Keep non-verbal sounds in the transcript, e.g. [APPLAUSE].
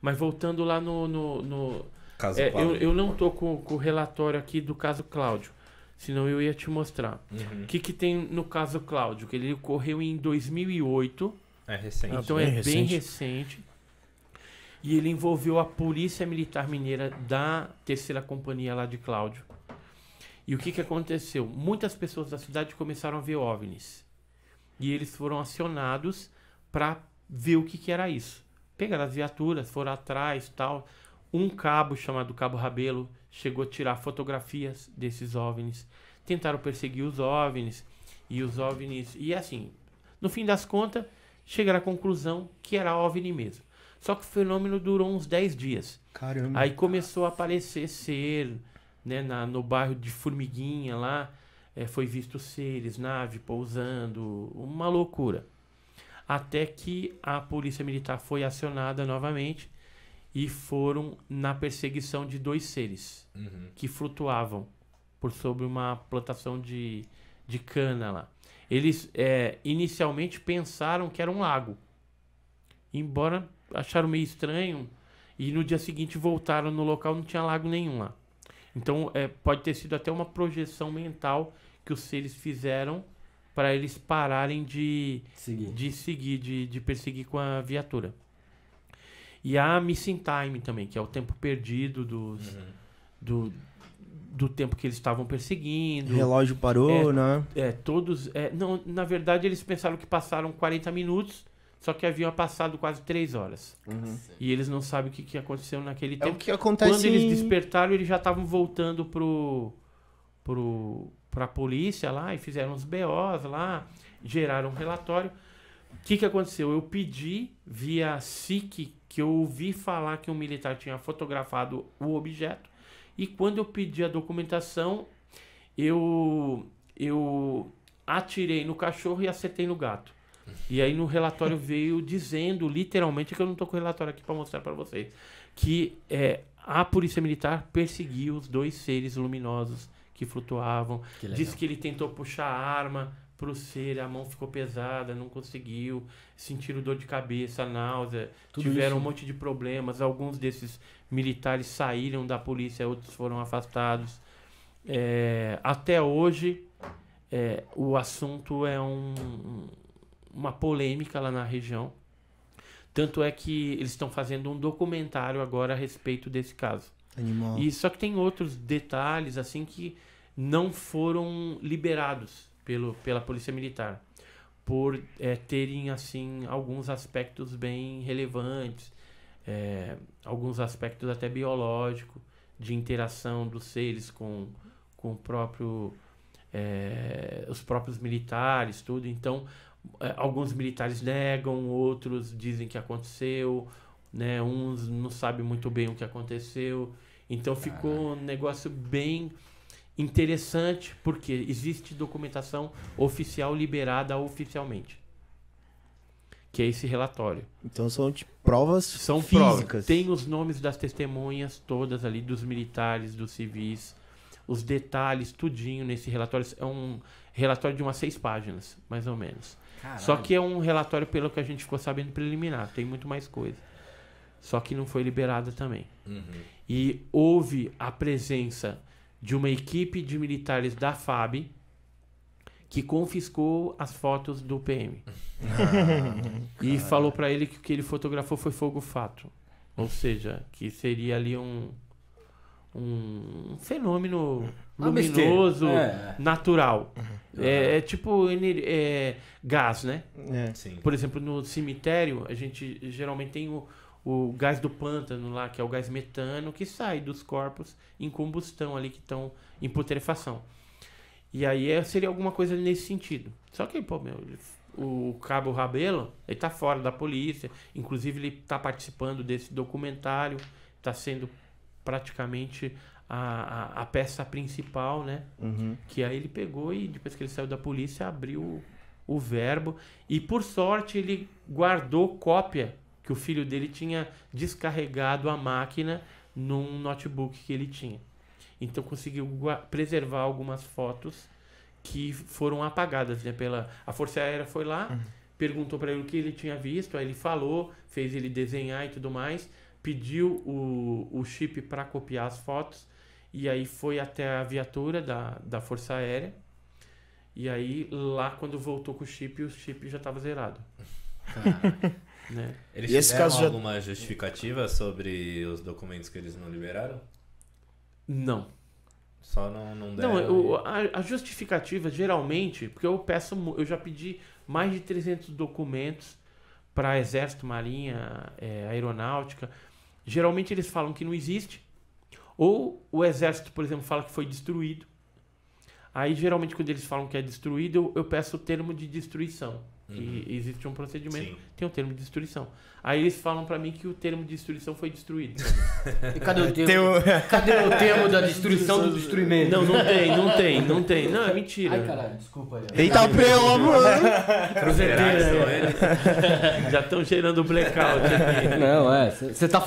Mas voltando lá no. no, no caso é, eu, eu não tô com, com, o relatório aqui do caso Cláudio. Senão eu ia te mostrar. O uhum. que, que tem no caso Cláudio? Que ele ocorreu em 2008. É recente. Então é, é bem recente. recente. E ele envolveu a Polícia Militar Mineira da Terceira Companhia lá de Cláudio. E o que, que aconteceu? Muitas pessoas da cidade começaram a ver OVNIs. E eles foram acionados para ver o que, que era isso pegaram as viaturas, foram atrás tal. Um cabo chamado Cabo Rabelo chegou a tirar fotografias desses OVNIs. Tentaram perseguir os OVNIs e os OVNIs. E assim, no fim das contas, chegaram à conclusão que era OVNI mesmo. Só que o fenômeno durou uns 10 dias. Caramba. Aí começou a aparecer ser, né, na, no bairro de Formiguinha lá, é, foi visto seres, nave pousando, uma loucura até que a polícia militar foi acionada novamente e foram na perseguição de dois seres uhum. que flutuavam por sobre uma plantação de, de cana lá. Eles é, inicialmente pensaram que era um lago, embora acharam meio estranho e no dia seguinte voltaram no local não tinha lago nenhum lá. Então é, pode ter sido até uma projeção mental que os seres fizeram para eles pararem de seguir, de, seguir de, de perseguir com a viatura. E a missing time também, que é o tempo perdido dos, uhum. do, do tempo que eles estavam perseguindo. O relógio parou, é, né? É, todos. É, não, na verdade, eles pensaram que passaram 40 minutos, só que haviam passado quase 3 horas. Uhum. E eles não sabem o que, que aconteceu naquele é tempo. O que acontece Quando eles despertaram, eles já estavam voltando pro. pro para a polícia lá e fizeram uns BOs lá, geraram um relatório. O que, que aconteceu? Eu pedi via SIC que eu ouvi falar que um militar tinha fotografado o objeto e quando eu pedi a documentação, eu, eu atirei no cachorro e acertei no gato. E aí no relatório [LAUGHS] veio dizendo, literalmente, que eu não estou com o relatório aqui para mostrar para vocês, que é, a polícia militar perseguiu os dois seres luminosos que flutuavam. Que Disse que ele tentou puxar a arma pro ser, a mão ficou pesada, não conseguiu, sentiram dor de cabeça, náusea, Tudo tiveram isso. um monte de problemas. Alguns desses militares saíram da polícia, outros foram afastados. É, até hoje, é, o assunto é um, uma polêmica lá na região. Tanto é que eles estão fazendo um documentário agora a respeito desse caso. Animal. E só que tem outros detalhes assim que não foram liberados pelo, pela polícia militar por é, terem assim alguns aspectos bem relevantes, é, alguns aspectos até biológico de interação dos seres com, com o próprio é, os próprios militares, tudo. Então, alguns militares negam, outros dizem que aconteceu, né? Uns não sabem muito bem o que aconteceu. Então ficou ah. um negócio bem interessante, porque existe documentação oficial liberada oficialmente. Que é esse relatório. Então são de tipo, provas são físicas. Provas. Tem os nomes das testemunhas todas ali, dos militares, dos civis, os detalhes, tudinho nesse relatório. É um relatório de umas seis páginas, mais ou menos. Caralho. Só que é um relatório, pelo que a gente ficou sabendo, preliminar. Tem muito mais coisa só que não foi liberada também. Uhum. E houve a presença de uma equipe de militares da FAB que confiscou as fotos do PM. [LAUGHS] Ah. e falou para ele que o que ele fotografou foi fogo fato. Ou seja, que seria ali um um fenômeno ah, luminoso, é. natural. Uhum. É, uhum. é, tipo é, gás, né? Por exemplo, no cemitério, a gente geralmente tem o, o gás do pântano lá, que é o gás metano, que sai dos corpos em combustão ali, que estão em putrefação. E aí é, seria alguma coisa nesse sentido. Só que, pô, meu, o Cabo Rabelo, ele tá fora da polícia, inclusive ele tá participando desse documentário, tá sendo praticamente a, a, a peça principal, né? Uhum. Que aí ele pegou e depois que ele saiu da polícia, abriu o verbo. E por sorte ele guardou cópia que o filho dele tinha descarregado a máquina num notebook que ele tinha. Então conseguiu preservar algumas fotos que foram apagadas, né? Pela a Força Aérea foi lá, uhum. perguntou para ele o que ele tinha visto, aí ele falou, fez ele desenhar e tudo mais, pediu o, o chip para copiar as fotos e aí foi até a viatura da, da Força Aérea e aí lá quando voltou com o chip, o chip já estava zerado. Caraca. Né? Eles e esse caso já... alguma justificativa sobre os documentos que eles não liberaram? Não. Só não, não deram. Não, eu, a, a, justificativa geralmente, porque eu peço, eu já pedi mais de 300 documentos para Exército, Marinha, é, Aeronáutica. Geralmente eles falam que não existe. Ou o Exército, por exemplo, fala que foi destruído. Aí, geralmente, quando eles falam que é destruído, eu, eu peço o termo de destruição. Uhum. E existe um procedimento, Sim. tem o um termo de destruição. Aí eles falam para mim que o termo de destruição foi destruído. [LAUGHS] E cadê o termo? [LAUGHS] cadê o termo da destruição do destruimento? Não, não tem, não tem, não tem. Não, é mentira. Ai, caralho, desculpa. Tá né? [LAUGHS] Já. Eita, pelo amor! Já estão gerando blackout aqui. Não, é. Você tá